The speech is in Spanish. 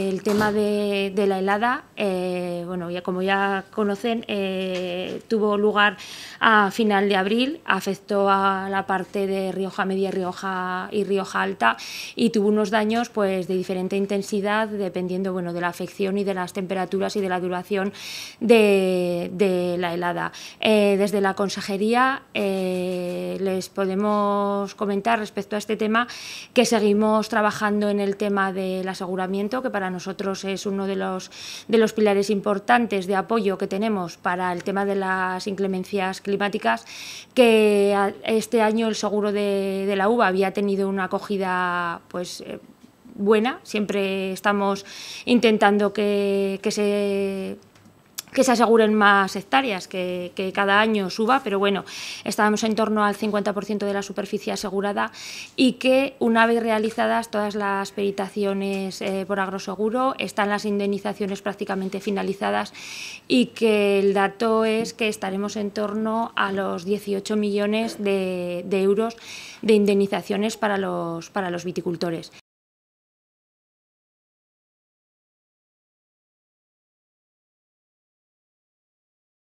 El tema de, la helada, eh, bueno, ya como ya conocen, eh, tuvo lugar a final de abril, afectó a la parte de Rioja Media Rioja y Rioja Alta y tuvo unos daños pues, de diferente intensidad dependiendo bueno, de la afección y de las temperaturas y de la duración de, la helada. Eh, desde la consejería les podemos comentar respecto a este tema que seguimos trabajando en el tema del aseguramiento, que para nosotros es uno de los, de los pilares importantes de apoyo que tenemos para el tema de las inclemencias climáticas, que este año el seguro de, la uva había tenido una acogida pues eh, buena, siempre estamos intentando que se que se aseguren más hectáreas, que, cada año suba, pero bueno, estábamos en torno al 50% de la superficie asegurada y que una vez realizadas todas las peritaciones eh, por agroseguro, están las indemnizaciones prácticamente finalizadas y que el dato es que estaremos en torno a los 18 millones de, euros de indemnizaciones para para los viticultores.